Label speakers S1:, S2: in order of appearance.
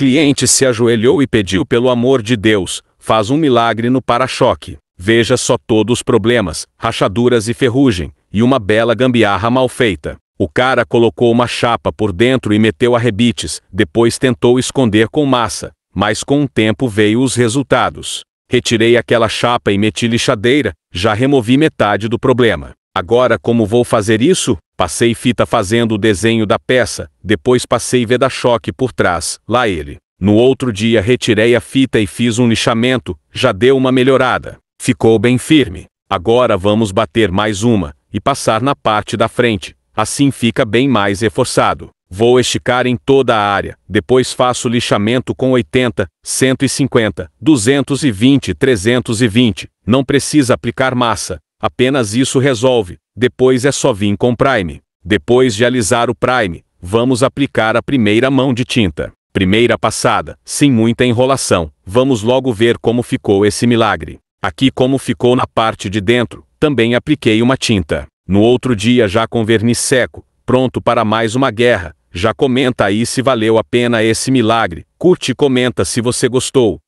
S1: cliente se ajoelhou e pediu pelo amor de Deus, faz um milagre no para-choque. Veja só todos os problemas, rachaduras e ferrugem, e uma bela gambiarra mal feita. O cara colocou uma chapa por dentro e meteu a rebites, depois tentou esconder com massa, mas com o tempo veio os resultados. Retirei aquela chapa e meti lixadeira, já removi metade do problema. Agora, como vou fazer isso? Passei fita fazendo o desenho da peça, depois passei veda-choque por trás, lá ele. No outro dia retirei a fita e fiz um lixamento, já deu uma melhorada. Ficou bem firme. Agora vamos bater mais uma, e passar na parte da frente, assim fica bem mais reforçado. Vou esticar em toda a área, depois faço lixamento com 80, 150, 220 320. Não precisa aplicar massa, Apenas isso resolve. Depois é só vir com prime. Depois de alisar o prime, vamos aplicar a primeira mão de tinta. Primeira passada, sem muita enrolação. Vamos logo ver como ficou esse milagre. Aqui como ficou na parte de dentro, também apliquei uma tinta. No outro dia já com verniz seco, pronto para mais uma guerra. Já comenta aí se valeu a pena esse milagre. Curte e comenta se você gostou.